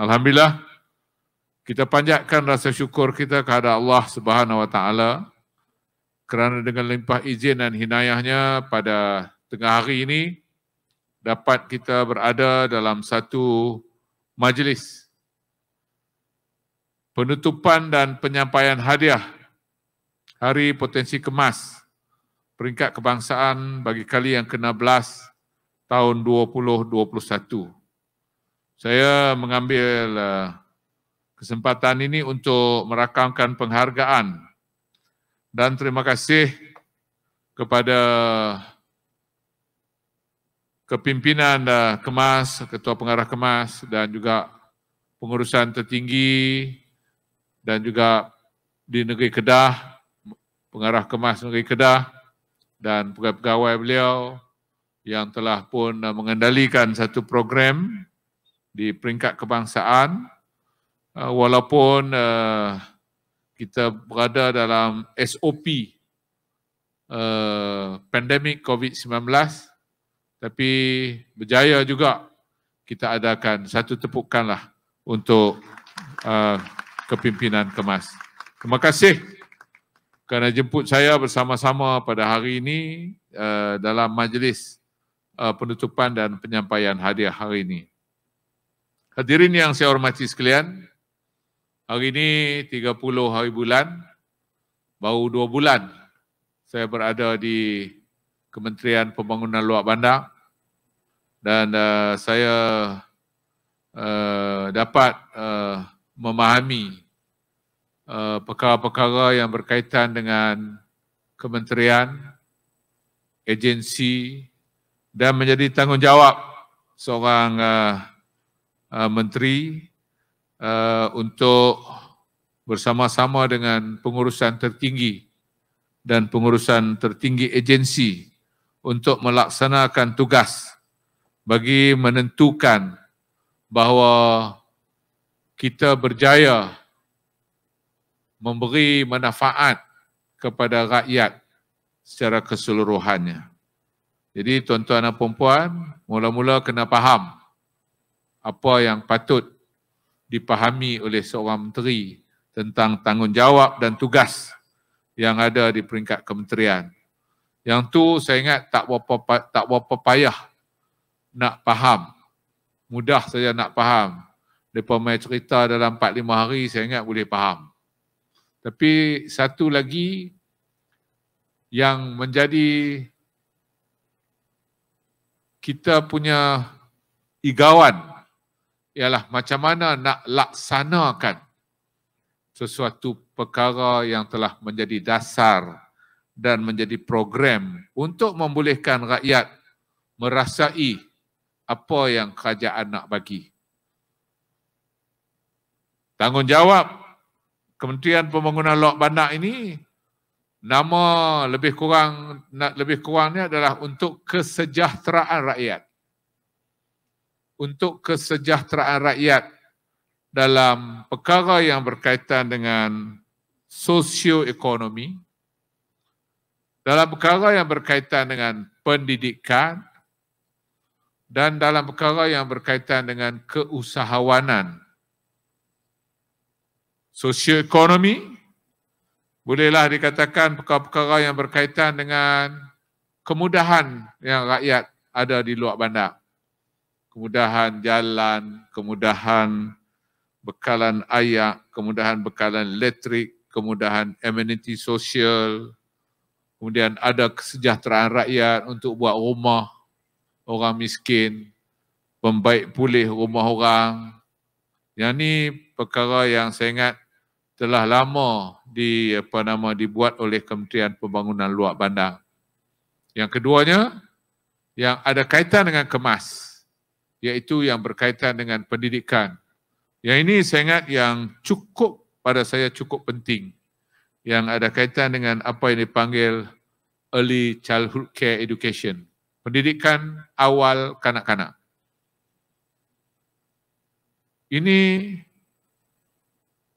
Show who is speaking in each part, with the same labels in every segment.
Speaker 1: Alhamdulillah kita panjatkan rasa syukur kita kepada Allah Subhanahu Wa Taala kerana dengan limpah izin dan hinayahnya pada tengah hari ini dapat kita berada dalam satu majlis penutupan dan penyampaian hadiah Hari Potensi Kemas peringkat kebangsaan bagi kali yang ke-16 tahun 2021 saya mengambil uh, kesempatan ini untuk merakamkan penghargaan dan terima kasih kepada kepimpinan uh, kemas, ketua pengarah kemas dan juga pengurusan tertinggi dan juga di negeri Kedah, pengarah kemas negeri Kedah dan pegawai-pegawai beliau yang telah pun uh, mengendalikan satu program di peringkat kebangsaan uh, walaupun uh, kita berada dalam SOP uh, pandemik COVID-19 tapi berjaya juga kita adakan satu tepukanlah untuk kepimpinan kemas. Terima kasih kerana jemput saya bersama-sama pada hari ini dalam majlis penutupan dan penyampaian hadiah hari ini. Hadirin yang saya hormati sekalian, hari ini 30 hari bulan, baru dua bulan saya berada di Kementerian Pembangunan Luar Bandar dan uh, saya uh, dapat uh, memahami uh, perkara-perkara yang berkaitan dengan kementerian, agensi dan menjadi tanggungjawab seorang uh, Uh, menteri uh, untuk bersama-sama dengan pengurusan tertinggi dan pengurusan tertinggi agensi untuk melaksanakan tugas bagi menentukan bahawa kita berjaya memberi manfaat kepada rakyat secara keseluruhannya. Jadi tuan-tuan dan puan-puan, mula-mula kena faham apa yang patut dipahami oleh seorang menteri tentang tanggungjawab dan tugas yang ada di peringkat kementerian. Yang tu saya ingat tak berapa, tak berapa payah nak faham. Mudah saja nak faham. Depa main cerita dalam 4 5 hari saya ingat boleh faham. Tapi satu lagi yang menjadi kita punya igawan ialah macam mana nak laksanakan sesuatu perkara yang telah menjadi dasar dan menjadi program untuk membolehkan rakyat merasai apa yang kerajaan nak bagi. Tanggungjawab Kementerian Pembangunan Lok Bandar ini nama lebih kurang lebih kurangnya adalah untuk kesejahteraan rakyat untuk kesejahteraan rakyat dalam perkara yang berkaitan dengan sosioekonomi, dalam perkara yang berkaitan dengan pendidikan, dan dalam perkara yang berkaitan dengan keusahawanan. Sosioekonomi, bolehlah dikatakan perkara-perkara yang berkaitan dengan kemudahan yang rakyat ada di luar bandar kemudahan jalan, kemudahan bekalan ayak, kemudahan bekalan elektrik, kemudahan amenity sosial, kemudian ada kesejahteraan rakyat untuk buat rumah orang miskin, membaik pulih rumah orang. Yang ni perkara yang saya ingat telah lama di apa nama dibuat oleh Kementerian Pembangunan Luar Bandar. Yang keduanya yang ada kaitan dengan kemas iaitu yang berkaitan dengan pendidikan. Yang ini saya ingat yang cukup pada saya cukup penting yang ada kaitan dengan apa yang dipanggil early childhood care education. Pendidikan awal kanak-kanak. Ini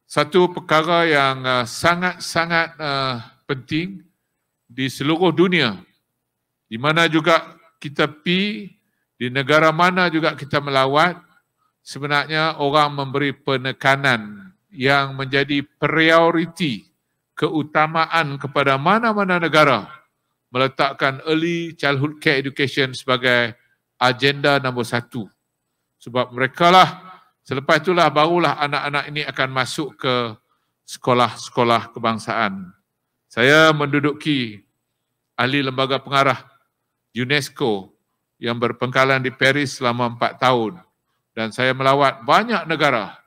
Speaker 1: satu perkara yang uh, sangat-sangat uh, penting di seluruh dunia. Di mana juga kita pergi di negara mana juga kita melawat, sebenarnya orang memberi penekanan yang menjadi prioriti keutamaan kepada mana-mana negara meletakkan early childhood care education sebagai agenda nombor satu. Sebab mereka lah, selepas itulah barulah anak-anak ini akan masuk ke sekolah-sekolah kebangsaan. Saya menduduki ahli lembaga pengarah UNESCO yang berpengkalan di Paris selama empat tahun dan saya melawat banyak negara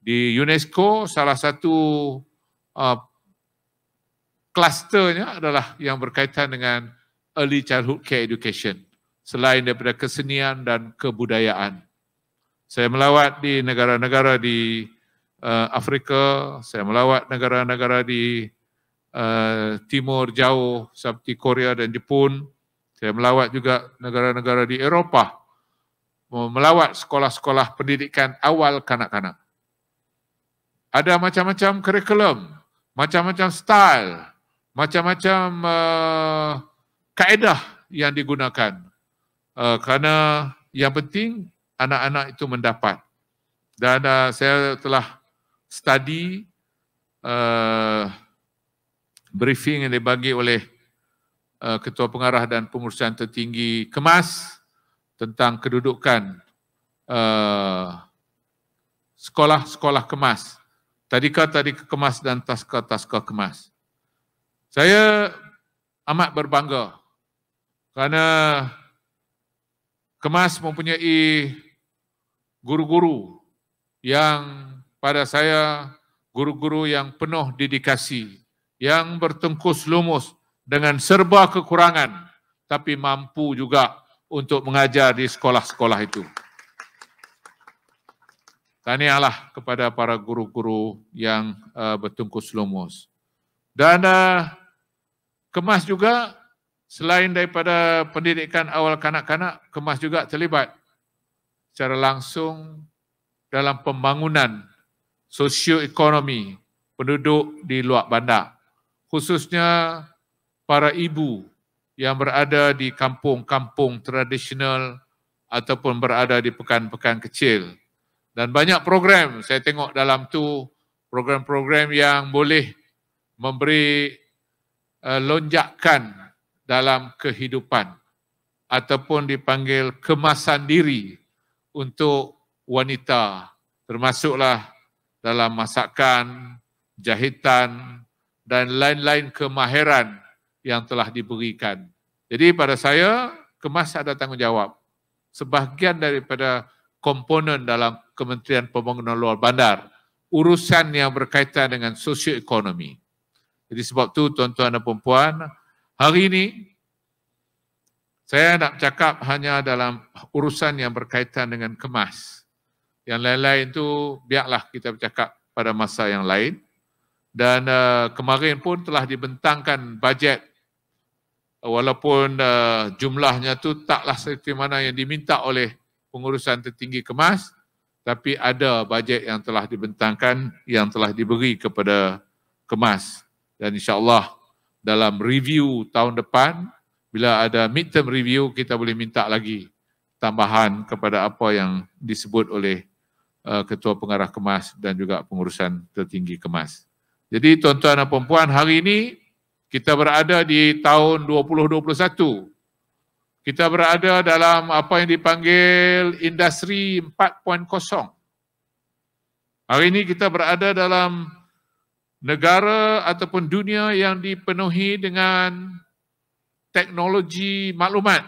Speaker 1: di UNESCO salah satu klasternya uh, adalah yang berkaitan dengan early childhood care education selain daripada kesenian dan kebudayaan. Saya melawat di negara-negara di uh, Afrika, saya melawat negara-negara di uh, timur jauh seperti Korea dan Jepun, saya melawat juga negara-negara di Eropah. Melawat sekolah-sekolah pendidikan awal kanak-kanak. Ada macam-macam kurikulum, macam-macam style, macam-macam uh, kaedah yang digunakan. Uh, kerana yang penting anak-anak itu mendapat. Dan uh, saya telah study uh, briefing yang dibagi oleh Uh, Ketua Pengarah dan Pengurusan Tertinggi Kemas tentang kedudukan uh, sekolah-sekolah uh, kemas. Tadika-tadika kemas dan taska-taska kemas. Saya amat berbangga kerana kemas mempunyai guru-guru yang pada saya guru-guru yang penuh dedikasi, yang bertengkus lumus dengan serba kekurangan tapi mampu juga untuk mengajar di sekolah-sekolah itu. Tahniahlah kepada para guru-guru yang uh, bertungkus lumus. Dan uh, kemas juga selain daripada pendidikan awal kanak-kanak, kemas juga terlibat secara langsung dalam pembangunan sosioekonomi penduduk di luar bandar. Khususnya para ibu yang berada di kampung-kampung tradisional ataupun berada di pekan-pekan kecil. Dan banyak program saya tengok dalam tu program-program yang boleh memberi uh, lonjakan dalam kehidupan ataupun dipanggil kemasan diri untuk wanita termasuklah dalam masakan, jahitan dan lain-lain kemahiran yang telah diberikan. Jadi pada saya, kemas ada tanggungjawab. Sebahagian daripada komponen dalam Kementerian Pembangunan Luar Bandar, urusan yang berkaitan dengan sosioekonomi. Jadi sebab tu tuan-tuan dan perempuan, hari ini saya nak cakap hanya dalam urusan yang berkaitan dengan kemas. Yang lain-lain tu biarlah kita bercakap pada masa yang lain. Dan uh, kemarin pun telah dibentangkan bajet walaupun uh, jumlahnya tu taklah seperti mana yang diminta oleh pengurusan tertinggi kemas tapi ada bajet yang telah dibentangkan yang telah diberi kepada kemas dan insyaallah dalam review tahun depan bila ada midterm review kita boleh minta lagi tambahan kepada apa yang disebut oleh uh, ketua pengarah kemas dan juga pengurusan tertinggi kemas. Jadi tuan-tuan dan puan-puan hari ini kita berada di tahun 2021. Kita berada dalam apa yang dipanggil industri 4.0. Hari ini kita berada dalam negara ataupun dunia yang dipenuhi dengan teknologi maklumat.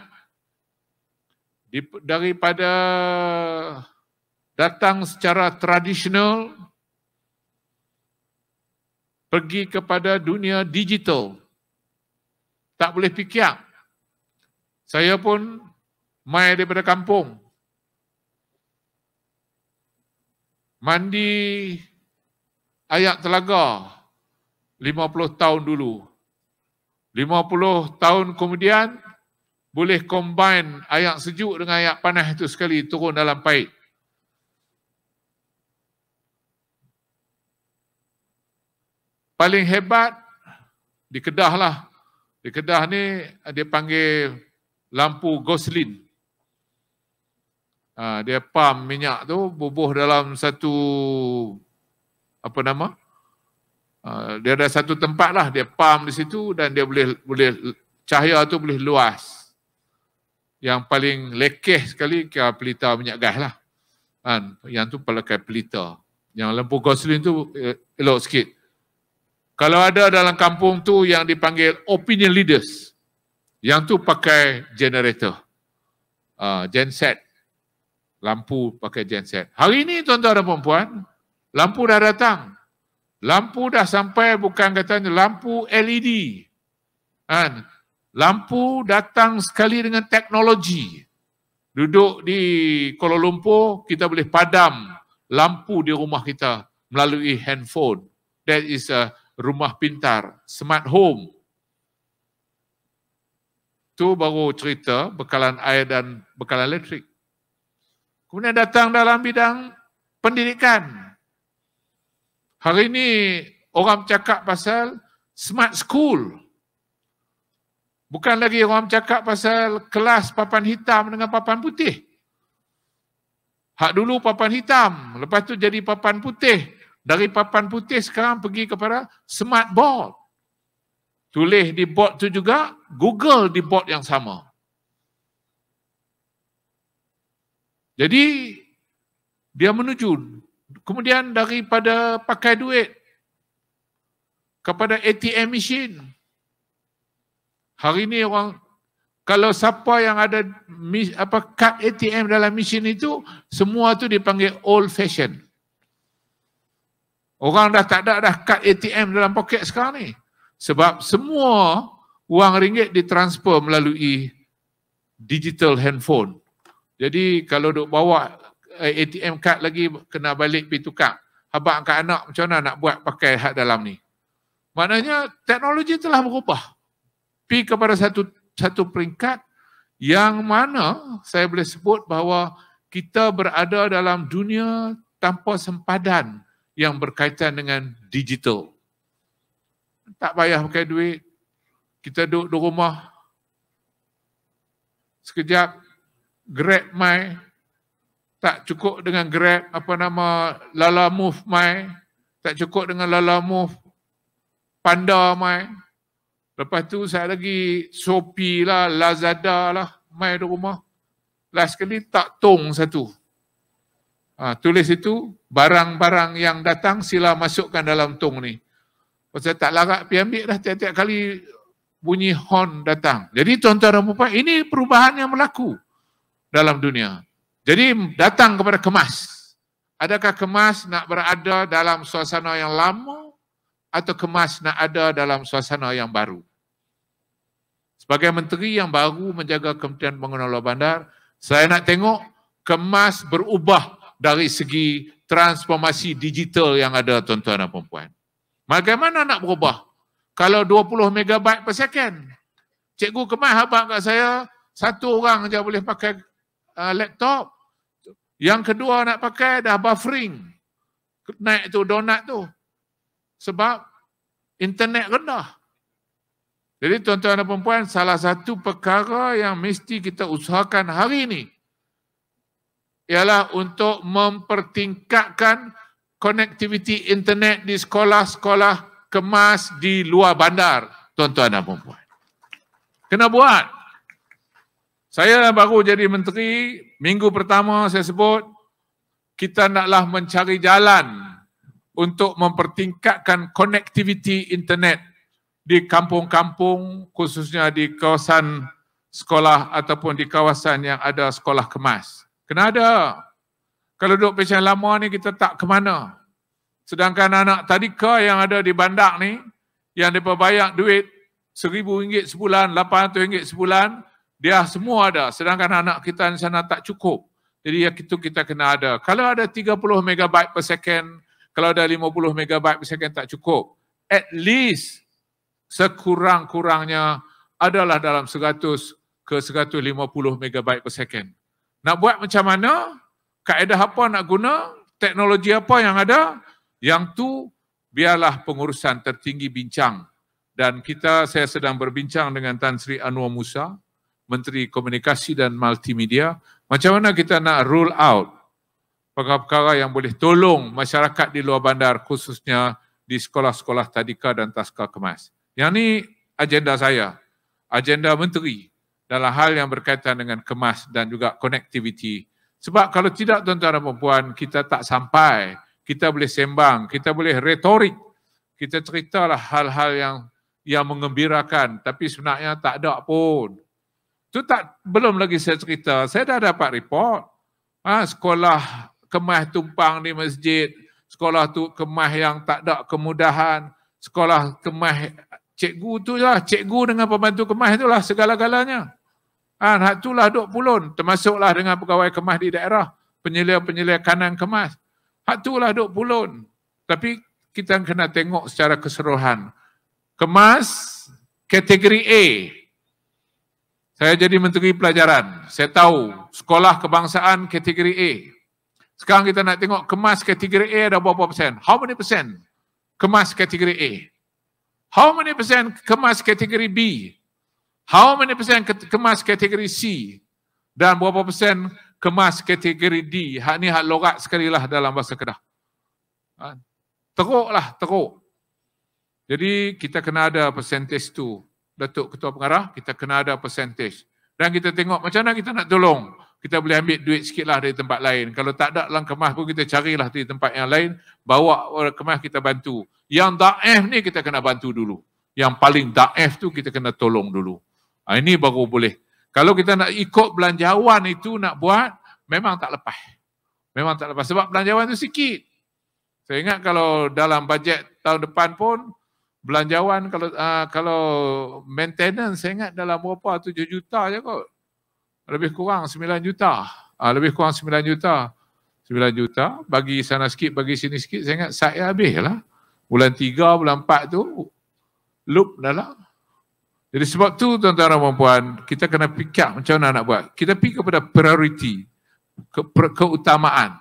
Speaker 1: Daripada datang secara tradisional pergi kepada dunia digital. Tak boleh fikir. Saya pun mai daripada kampung. Mandi ayak telaga 50 tahun dulu. 50 tahun kemudian boleh combine ayak sejuk dengan ayak panas itu sekali turun dalam paik. paling hebat di Kedah lah. Di Kedah ni dia panggil lampu goslin. Ha, ah, dia pam minyak tu bubuh dalam satu apa nama? Ha, dia ada satu tempat lah dia pam di situ dan dia boleh boleh cahaya tu boleh luas. Yang paling lekeh sekali ke pelita minyak gas lah. Ha, yang tu pelakai pelita. Yang lampu goslin tu eh, elok sikit. Kalau ada dalam kampung tu yang dipanggil opinion leaders, yang tu pakai generator, uh, ah, genset, lampu pakai genset. Hari ini tuan-tuan dan perempuan, lampu dah datang. Lampu dah sampai bukan katanya lampu LED. Kan? Lampu datang sekali dengan teknologi. Duduk di Kuala Lumpur, kita boleh padam lampu di rumah kita melalui handphone. That is a rumah pintar, smart home. Tu baru cerita bekalan air dan bekalan elektrik. Kemudian datang dalam bidang pendidikan. Hari ini orang cakap pasal smart school. Bukan lagi orang cakap pasal kelas papan hitam dengan papan putih. Hak dulu papan hitam, lepas tu jadi papan putih. Dari papan putih sekarang pergi kepada smart board. Tulis di board tu juga, Google di board yang sama. Jadi, dia menuju. Kemudian daripada pakai duit kepada ATM machine. Hari ini orang, kalau siapa yang ada apa kad ATM dalam mesin itu, semua tu dipanggil old fashioned. Orang dah tak ada dah kad ATM dalam poket sekarang ni. Sebab semua wang ringgit ditransfer melalui digital handphone. Jadi kalau duk bawa eh, ATM card lagi kena balik pergi tukar. Habang ke anak macam mana nak buat pakai hak dalam ni. Maknanya teknologi telah berubah. Pi kepada satu satu peringkat yang mana saya boleh sebut bahawa kita berada dalam dunia tanpa sempadan yang berkaitan dengan digital. Tak payah pakai duit. Kita duduk di rumah. Sekejap Grab My tak cukup dengan Grab apa nama Lala Move My tak cukup dengan Lala Move Panda My. Lepas tu saya lagi Shopee lah, Lazada lah, my di rumah. Last kali tak tong satu. Ha, tulis itu, barang-barang yang datang sila masukkan dalam tong ni. Pasal tak larat pergi ambil dah tiap-tiap kali bunyi horn datang. Jadi tuan-tuan dan puan ini perubahan yang berlaku dalam dunia. Jadi datang kepada kemas. Adakah kemas nak berada dalam suasana yang lama atau kemas nak ada dalam suasana yang baru? Sebagai menteri yang baru menjaga Kementerian Pengelola Bandar, saya nak tengok kemas berubah dari segi transformasi digital yang ada tuan-tuan dan puan-puan. Bagaimana nak berubah? Kalau 20 megabyte per second. Cikgu kemas habang kat saya, satu orang je boleh pakai uh, laptop. Yang kedua nak pakai dah buffering. Naik tu donat tu. Sebab internet rendah. Jadi tuan-tuan dan puan-puan, salah satu perkara yang mesti kita usahakan hari ini ialah untuk mempertingkatkan konektiviti internet di sekolah-sekolah kemas di luar bandar, tuan-tuan dan puan-puan. Kena buat. Saya baru jadi menteri, minggu pertama saya sebut, kita naklah mencari jalan untuk mempertingkatkan konektiviti internet di kampung-kampung, khususnya di kawasan sekolah ataupun di kawasan yang ada sekolah kemas. Kena ada. Kalau duduk pesan lama ni kita tak ke mana. Sedangkan anak tadika yang ada di bandar ni, yang mereka bayar duit seribu ringgit sebulan, lapan ratus ringgit sebulan, dia semua ada. Sedangkan anak kita di sana tak cukup. Jadi yang itu kita kena ada. Kalau ada 30 megabyte per second, kalau ada 50 megabyte per second tak cukup. At least sekurang-kurangnya adalah dalam 100 ke 150 megabyte per second. Nak buat macam mana? Kaedah apa nak guna? Teknologi apa yang ada? Yang tu biarlah pengurusan tertinggi bincang. Dan kita saya sedang berbincang dengan Tan Sri Anwar Musa, Menteri Komunikasi dan Multimedia. Macam mana kita nak rule out perkara-perkara yang boleh tolong masyarakat di luar bandar khususnya di sekolah-sekolah tadika dan taska kemas. Yang ni agenda saya, agenda menteri dalam hal yang berkaitan dengan kemas dan juga konektiviti. Sebab kalau tidak tuan-tuan dan puan-puan, kita tak sampai, kita boleh sembang, kita boleh retorik, kita ceritalah hal-hal yang yang mengembirakan tapi sebenarnya tak ada pun. Itu tak, belum lagi saya cerita, saya dah dapat report. Ha, sekolah kemah tumpang di masjid, sekolah tu kemah yang tak ada kemudahan, sekolah kemah cikgu tu lah, cikgu dengan pembantu kemah itulah segala-galanya. Ah, ha, itulah dok pulun. Termasuklah dengan pegawai kemas di daerah. Penyelia-penyelia kanan kemas. Hak itulah dok pulun. Tapi kita kena tengok secara keseruhan. Kemas kategori A. Saya jadi menteri pelajaran. Saya tahu sekolah kebangsaan kategori A. Sekarang kita nak tengok kemas kategori A ada berapa persen. How many percent kemas kategori A? How many percent kemas kategori B? How many persen kemas kategori C dan berapa persen kemas kategori D? Hak ni hak lorak sekali lah dalam bahasa Kedah. Ha? Teruk lah, teruk. Jadi kita kena ada percentage tu. Datuk Ketua Pengarah, kita kena ada percentage. Dan kita tengok macam mana kita nak tolong. Kita boleh ambil duit sikit lah dari tempat lain. Kalau tak ada dalam kemas pun kita carilah di tempat yang lain. Bawa orang kemas kita bantu. Yang daif ni kita kena bantu dulu. Yang paling daif tu kita kena tolong dulu. Ha, ini baru boleh. Kalau kita nak ikut belanjawan itu nak buat, memang tak lepas. Memang tak lepas. Sebab belanjawan itu sikit. Saya ingat kalau dalam bajet tahun depan pun, belanjawan kalau uh, kalau maintenance saya ingat dalam berapa? 7 juta je kot. Lebih kurang 9 juta. Uh, lebih kurang 9 juta. 9 juta, bagi sana sikit, bagi sini sikit, saya ingat saya habis lah. Bulan 3, bulan 4 tu, loop dah lah. Jadi sebab tu tuan-tuan dan puan kita kena pikir macam mana nak buat. Kita pergi kepada priority ke, per, keutamaan.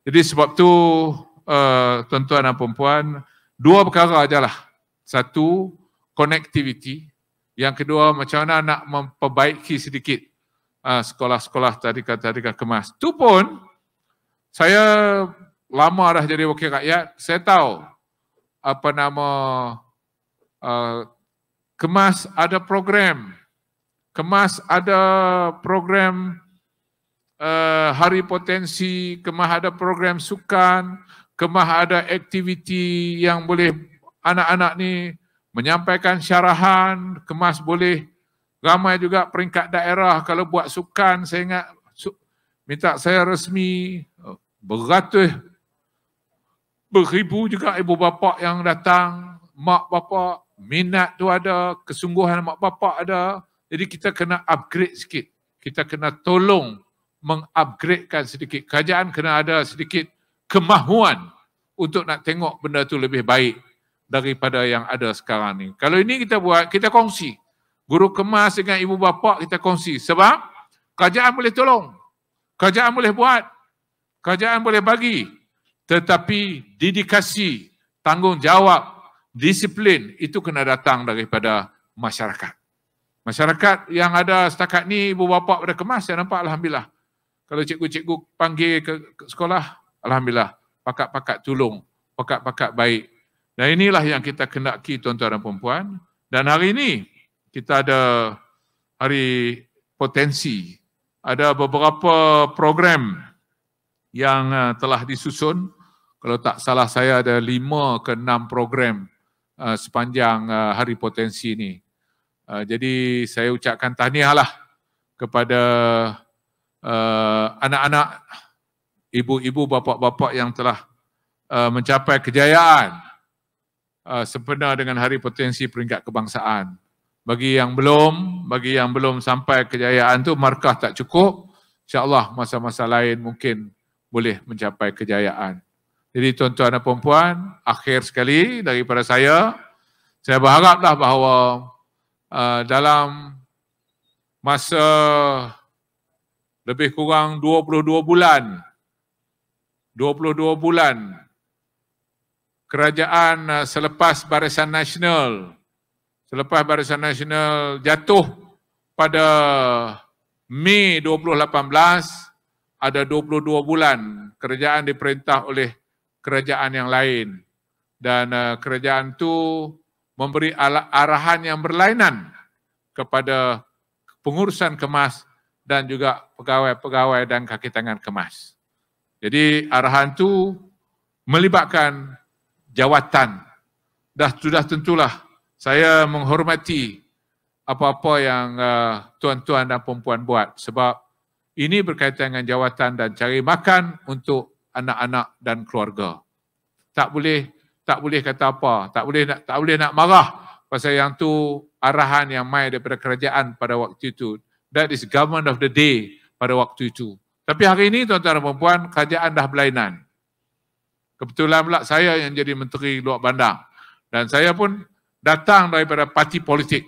Speaker 1: Jadi sebab tu uh, tuan-tuan dan puan dua perkara aja lah. Satu, connectivity. Yang kedua, macam mana nak memperbaiki sedikit uh, sekolah-sekolah tadika-tadika kemas. Tu pun, saya lama dah jadi wakil rakyat, saya tahu apa nama uh, kemas ada program kemas ada program uh, hari potensi kemas ada program sukan kemas ada aktiviti yang boleh anak-anak ni menyampaikan syarahan kemas boleh ramai juga peringkat daerah kalau buat sukan saya ingat su- minta saya resmi eh, beratus beribu juga ibu bapa yang datang mak bapa minat tu ada, kesungguhan mak bapak ada. Jadi kita kena upgrade sikit. Kita kena tolong mengupgradekan sedikit. Kerajaan kena ada sedikit kemahuan untuk nak tengok benda tu lebih baik daripada yang ada sekarang ni. Kalau ini kita buat, kita kongsi. Guru kemas dengan ibu bapa kita kongsi. Sebab kerajaan boleh tolong. Kerajaan boleh buat. Kerajaan boleh bagi. Tetapi dedikasi, tanggungjawab disiplin itu kena datang daripada masyarakat. Masyarakat yang ada setakat ni ibu bapa pada kemas saya nampak alhamdulillah. Kalau cikgu-cikgu panggil ke, sekolah, alhamdulillah pakak-pakak tolong, pakak-pakak baik. Dan inilah yang kita kendaki tuan-tuan dan puan-puan. Dan hari ini kita ada hari potensi. Ada beberapa program yang eh, telah disusun. Kalau tak salah saya ada lima ke enam program Uh, sepanjang uh, hari potensi ini. Uh, jadi saya ucapkan tahniahlah kepada anak-anak, ibu-ibu, bapa-bapa yang telah mencapai kejayaan uh, sempena dengan hari potensi peringkat kebangsaan. Bagi yang belum, bagi yang belum sampai kejayaan tu markah tak cukup, insya-Allah masa-masa lain mungkin boleh mencapai kejayaan. Jadi tuan-tuan dan puan-puan, akhir sekali daripada saya, saya berharaplah bahawa uh, dalam masa lebih kurang 22 bulan 22 bulan kerajaan uh, selepas Barisan Nasional selepas Barisan Nasional jatuh pada Mei 2018 ada 22 bulan kerajaan diperintah oleh kerajaan yang lain dan uh, kerajaan itu memberi arahan yang berlainan kepada pengurusan kemas dan juga pegawai-pegawai dan kaki tangan kemas. Jadi arahan itu melibatkan jawatan. Dah sudah tentulah saya menghormati apa-apa yang eh, tuan-tuan uh, dan perempuan buat sebab ini berkaitan dengan jawatan dan cari makan untuk anak-anak dan keluarga. Tak boleh tak boleh kata apa, tak boleh nak tak boleh nak marah pasal yang tu arahan yang mai daripada kerajaan pada waktu itu. That is government of the day pada waktu itu. Tapi hari ini tuan-tuan dan puan kerajaan dah berlainan. Kebetulan pula saya yang jadi menteri luar bandar dan saya pun datang daripada parti politik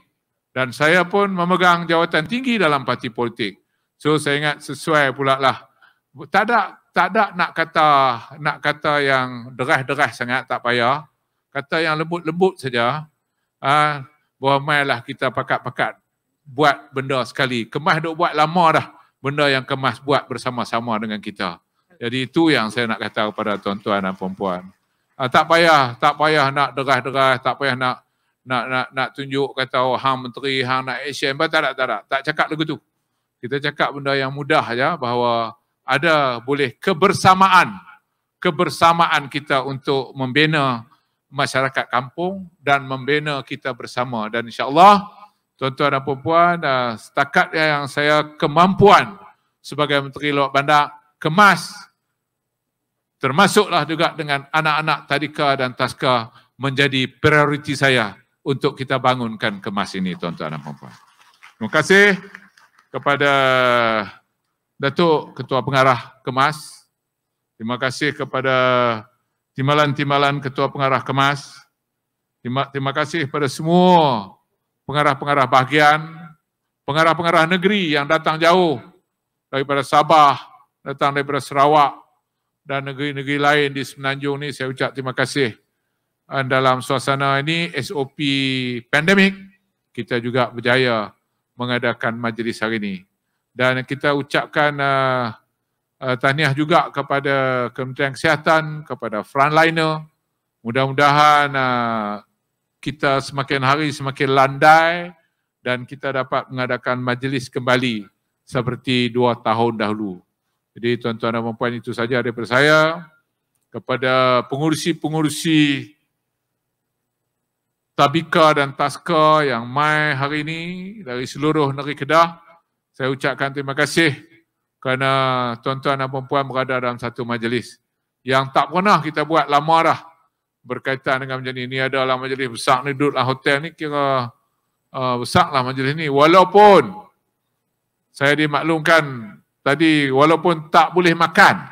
Speaker 1: dan saya pun memegang jawatan tinggi dalam parti politik. So saya ingat sesuai pula lah. Tak ada tak ada nak kata nak kata yang deras-deras sangat tak payah. Kata yang lembut-lembut saja. Ah, ha, buah mailah kita pakat-pakat buat benda sekali. Kemas dok buat lama dah benda yang kemas buat bersama-sama dengan kita. Jadi itu yang saya nak kata kepada tuan-tuan dan puan-puan. Ha, tak payah, tak payah nak deras-deras, tak payah nak nak nak nak tunjuk kata oh, hang menteri, hang nak action, tak ada, tak ada. Tak cakap lagu tu. Kita cakap benda yang mudah aja bahawa ada boleh kebersamaan kebersamaan kita untuk membina masyarakat kampung dan membina kita bersama dan insyaallah tuan-tuan dan puan-puan setakat yang saya kemampuan sebagai menteri luar bandar kemas termasuklah juga dengan anak-anak tadika dan taska menjadi prioriti saya untuk kita bangunkan kemas ini tuan-tuan dan puan-puan terima kasih kepada Datuk Ketua Pengarah Kemas. Terima kasih kepada timbalan-timbalan Ketua Pengarah Kemas. Terima, terima kasih kepada semua pengarah-pengarah bahagian, pengarah-pengarah negeri yang datang jauh daripada Sabah, datang daripada Sarawak dan negeri-negeri lain di Semenanjung ini. saya ucap terima kasih. Dan dalam suasana ini SOP pandemik, kita juga berjaya mengadakan majlis hari ini dan kita ucapkan uh, uh, tahniah juga kepada Kementerian Kesihatan, kepada frontliner. Mudah-mudahan uh, kita semakin hari semakin landai dan kita dapat mengadakan majlis kembali seperti dua tahun dahulu. Jadi tuan-tuan dan puan-puan itu saja daripada saya kepada pengurusi-pengurusi Tabika dan Taska yang mai hari ini dari seluruh negeri Kedah saya ucapkan terima kasih kerana tuan-tuan dan puan-puan berada dalam satu majlis yang tak pernah kita buat lama dah berkaitan dengan macam ni. Ini adalah majlis besar ni, duduklah hotel ni kira uh, lah majlis ni. Walaupun saya dimaklumkan tadi walaupun tak boleh makan.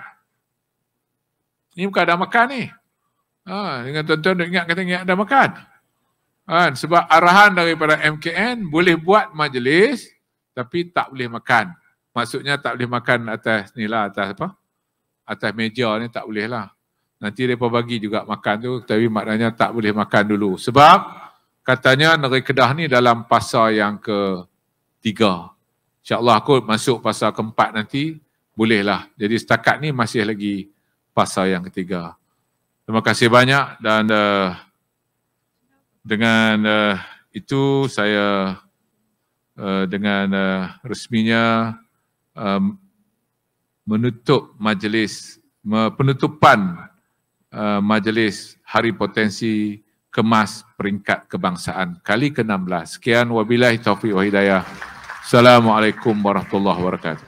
Speaker 1: ni bukan ada makan ni. Ha, dengan tuan-tuan ingat kata ingat ada makan. Ha, sebab arahan daripada MKN boleh buat majlis tapi tak boleh makan. Maksudnya tak boleh makan atas ni lah, atas apa? Atas meja ni tak boleh lah. Nanti mereka bagi juga makan tu, tapi maknanya tak boleh makan dulu. Sebab katanya negeri Kedah ni dalam fasa yang ke tiga. InsyaAllah aku masuk fasa keempat nanti, bolehlah. Jadi setakat ni masih lagi fasa yang ketiga. Terima kasih banyak dan uh, dengan uh, itu saya Eh, dengan uh, resminya um, menutup majlis penutupan uh, majlis Hari Potensi Kemas Peringkat Kebangsaan kali ke-16. Sekian wabillahi taufiq wa Assalamualaikum warahmatullahi wabarakatuh.